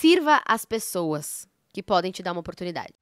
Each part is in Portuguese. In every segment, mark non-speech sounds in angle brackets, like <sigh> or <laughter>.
Sirva as pessoas que podem te dar uma oportunidade.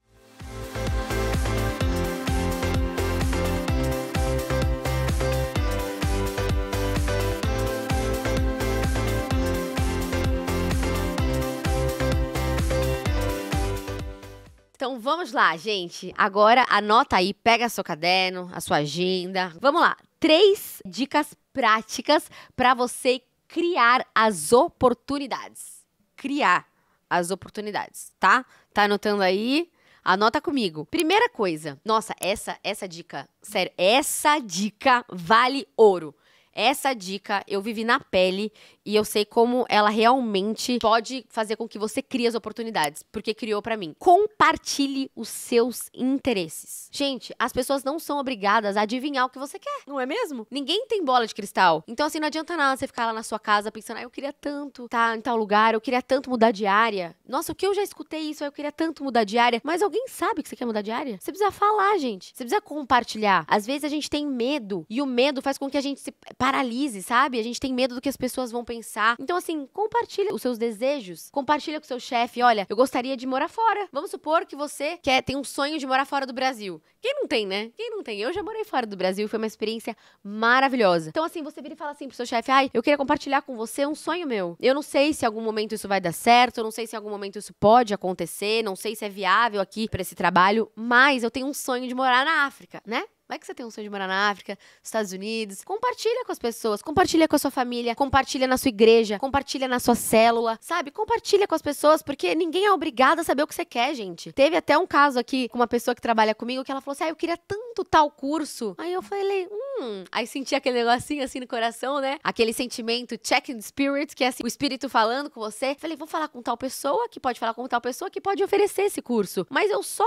Então vamos lá, gente. Agora anota aí, pega seu caderno, a sua agenda. Vamos lá. Três dicas práticas para você criar as oportunidades. Criar as oportunidades, tá? Tá anotando aí? Anota comigo. Primeira coisa. Nossa, essa essa dica, sério, essa dica vale ouro. Essa dica eu vivi na pele e eu sei como ela realmente pode fazer com que você crie as oportunidades, porque criou para mim. Compartilhe os seus interesses. Gente, as pessoas não são obrigadas a adivinhar o que você quer, não é mesmo? Ninguém tem bola de cristal. Então assim, não adianta nada você ficar lá na sua casa pensando: ah, eu queria tanto estar tá em tal lugar, eu queria tanto mudar de área. Nossa, o que eu já escutei isso, ah, eu queria tanto mudar de área". Mas alguém sabe que você quer mudar de área? Você precisa falar, gente. Você precisa compartilhar. Às vezes a gente tem medo e o medo faz com que a gente se paralise, sabe? A gente tem medo do que as pessoas vão pensar. Então, assim, compartilha os seus desejos, compartilha com seu chefe, olha, eu gostaria de morar fora. Vamos supor que você quer, tem um sonho de morar fora do Brasil. Quem não tem, né? Quem não tem? Eu já morei fora do Brasil, foi uma experiência maravilhosa. Então, assim, você vira e fala assim pro seu chefe, ai, eu queria compartilhar com você um sonho meu. Eu não sei se em algum momento isso vai dar certo, eu não sei se em algum momento isso pode acontecer, não sei se é viável aqui para esse trabalho, mas eu tenho um sonho de morar na África, né? Vai que você tem um sonho de morar na África, nos Estados Unidos. Compartilha com as pessoas, compartilha com a sua família, compartilha na sua igreja, compartilha na sua célula, sabe? Compartilha com as pessoas, porque ninguém é obrigado a saber o que você quer, gente. Teve até um caso aqui com uma pessoa que trabalha comigo que ela falou assim: ah, eu queria tanto tal curso. Aí eu falei, hum aí senti aquele negocinho assim no coração, né? Aquele sentimento check in spirit, que é assim, o espírito falando com você. Falei, vou falar com tal pessoa que pode falar com tal pessoa que pode oferecer esse curso. Mas eu só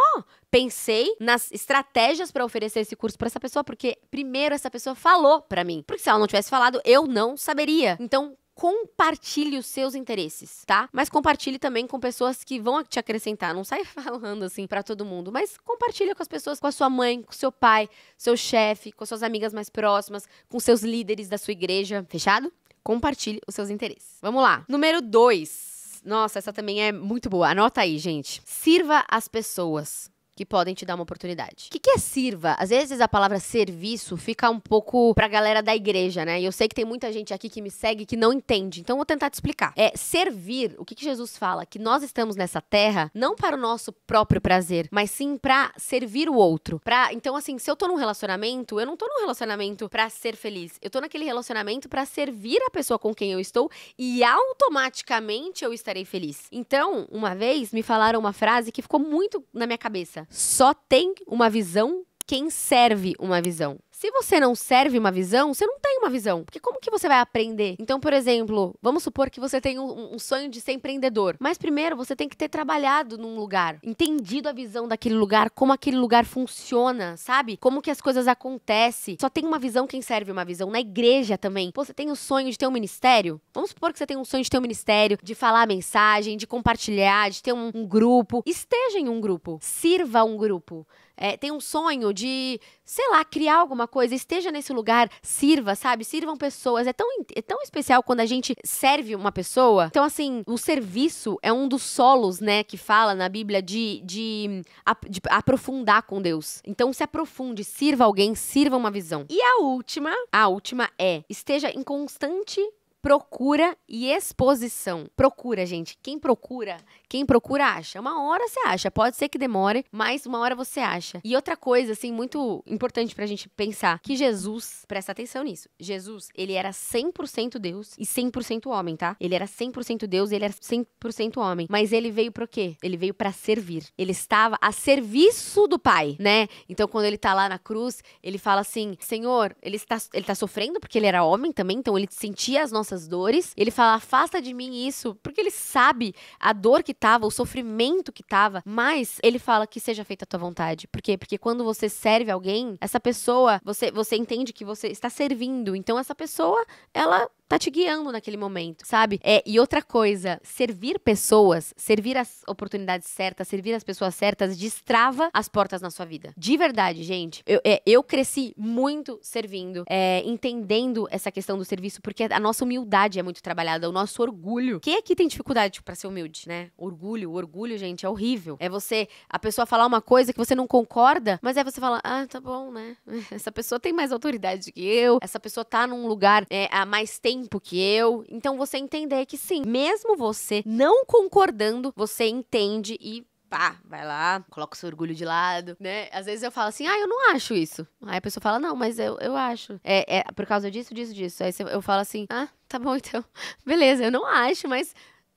pensei nas estratégias para oferecer esse curso para essa pessoa, porque primeiro essa pessoa falou para mim. Porque se ela não tivesse falado, eu não saberia. Então, compartilhe os seus interesses, tá? Mas compartilhe também com pessoas que vão te acrescentar. Não sai <laughs> falando assim para todo mundo, mas compartilha com as pessoas, com a sua mãe, com seu pai, seu chefe, com suas amigas mais próximas, com seus líderes da sua igreja. Fechado? Compartilhe os seus interesses. Vamos lá. Número 2. Nossa, essa também é muito boa. Anota aí, gente. Sirva as pessoas que podem te dar uma oportunidade. O que, que é sirva? Às vezes a palavra serviço fica um pouco pra galera da igreja, né? E eu sei que tem muita gente aqui que me segue que não entende, então vou tentar te explicar. É servir, o que, que Jesus fala? Que nós estamos nessa terra não para o nosso próprio prazer, mas sim pra servir o outro. Pra, então, assim, se eu tô num relacionamento, eu não tô num relacionamento pra ser feliz. Eu tô naquele relacionamento pra servir a pessoa com quem eu estou e automaticamente eu estarei feliz. Então, uma vez me falaram uma frase que ficou muito na minha cabeça. Só tem uma visão quem serve uma visão. Se você não serve uma visão, você não tem uma visão. Porque como que você vai aprender? Então, por exemplo, vamos supor que você tem um, um sonho de ser empreendedor. Mas primeiro você tem que ter trabalhado num lugar, entendido a visão daquele lugar, como aquele lugar funciona, sabe? Como que as coisas acontecem. Só tem uma visão quem serve uma visão. Na igreja também. Pô, você tem o sonho de ter um ministério? Vamos supor que você tem um sonho de ter um ministério, de falar a mensagem, de compartilhar, de ter um, um grupo. Esteja em um grupo. Sirva um grupo. É, tem um sonho de, sei lá, criar alguma coisa, esteja nesse lugar, sirva, sabe? Sirvam pessoas. É tão, é tão especial quando a gente serve uma pessoa. Então, assim, o serviço é um dos solos, né, que fala na Bíblia de, de, de aprofundar com Deus. Então, se aprofunde, sirva alguém, sirva uma visão. E a última, a última é esteja em constante procura e exposição. Procura, gente. Quem procura, quem procura acha. Uma hora você acha, pode ser que demore, mas uma hora você acha. E outra coisa assim muito importante pra gente pensar, que Jesus, presta atenção nisso. Jesus, ele era 100% Deus e 100% homem, tá? Ele era 100% Deus e ele era 100% homem, mas ele veio o quê? Ele veio para servir. Ele estava a serviço do Pai, né? Então quando ele tá lá na cruz, ele fala assim: "Senhor, ele está ele tá sofrendo porque ele era homem também, então ele sentia as nossas nossas dores. Ele fala: afasta de mim isso, porque ele sabe a dor que tava, o sofrimento que tava, mas ele fala que seja feita a tua vontade. Por quê? Porque quando você serve alguém, essa pessoa, você, você entende que você está servindo. Então essa pessoa, ela tá te guiando naquele momento, sabe? É, e outra coisa, servir pessoas, servir as oportunidades certas, servir as pessoas certas, destrava as portas na sua vida. De verdade, gente. Eu, é, eu cresci muito servindo, é, entendendo essa questão do serviço, porque a nossa humildade é muito trabalhada, o nosso orgulho. Quem aqui tem dificuldade tipo, para ser humilde, né? Orgulho, orgulho, gente, é horrível. É você, a pessoa falar uma coisa que você não concorda, mas é você falar, ah, tá bom, né? <laughs> Essa pessoa tem mais autoridade que eu, essa pessoa tá num lugar é, há mais tempo tempo que eu. Então você entender que sim, mesmo você não concordando, você entende e pá, vai lá, coloca o seu orgulho de lado, né? Às vezes eu falo assim, ah, eu não acho isso. Aí a pessoa fala, não, mas eu, eu acho. É, é por causa disso, disso, disso. Aí eu falo assim, ah, tá bom então. <laughs> Beleza, eu não acho, mas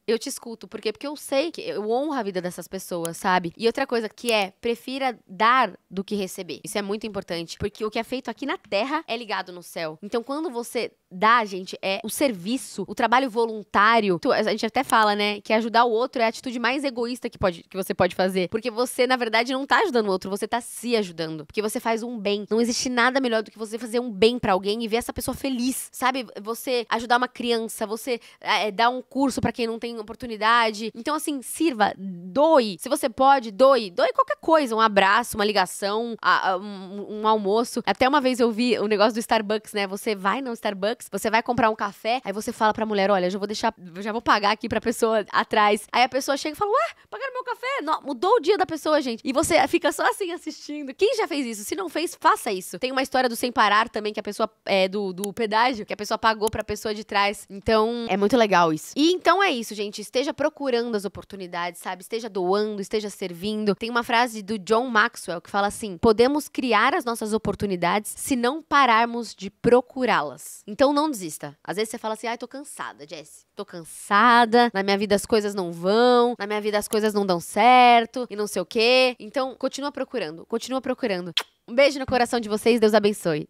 eu te escuto. porque Porque eu sei que eu honro a vida dessas pessoas, sabe? E outra coisa que é, prefira dar do que receber. Isso é muito importante, porque o que é feito aqui na terra é ligado no céu. Então, quando você dá, gente, é o serviço, o trabalho voluntário. A gente até fala, né, que ajudar o outro é a atitude mais egoísta que, pode, que você pode fazer. Porque você, na verdade, não tá ajudando o outro, você tá se ajudando. Porque você faz um bem. Não existe nada melhor do que você fazer um bem para alguém e ver essa pessoa feliz, sabe? Você ajudar uma criança, você é, dar um curso para quem não tem oportunidade. Então, assim, sirva, doe. Se você pode, doe. Doe qualquer coisa. Um abraço, uma ligação, um, um almoço. Até uma vez eu vi o um negócio do Starbucks, né? Você vai no Starbucks, você vai comprar um café, aí você fala pra mulher: olha, já vou deixar, já vou pagar aqui pra pessoa atrás. Aí a pessoa chega e fala: ué, pagaram meu café? Não, mudou o dia da pessoa, gente. E você fica só assim assistindo. Quem já fez isso? Se não fez, faça isso. Tem uma história do sem parar também, que a pessoa é do, do pedágio, que a pessoa pagou pra pessoa de trás. Então, é muito legal isso. E então é isso, gente gente, esteja procurando as oportunidades, sabe? Esteja doando, esteja servindo. Tem uma frase do John Maxwell que fala assim: podemos criar as nossas oportunidades se não pararmos de procurá-las. Então não desista. Às vezes você fala assim: ai, tô cansada, Jess. Tô cansada, na minha vida as coisas não vão, na minha vida as coisas não dão certo e não sei o quê. Então, continua procurando, continua procurando. Um beijo no coração de vocês, Deus abençoe.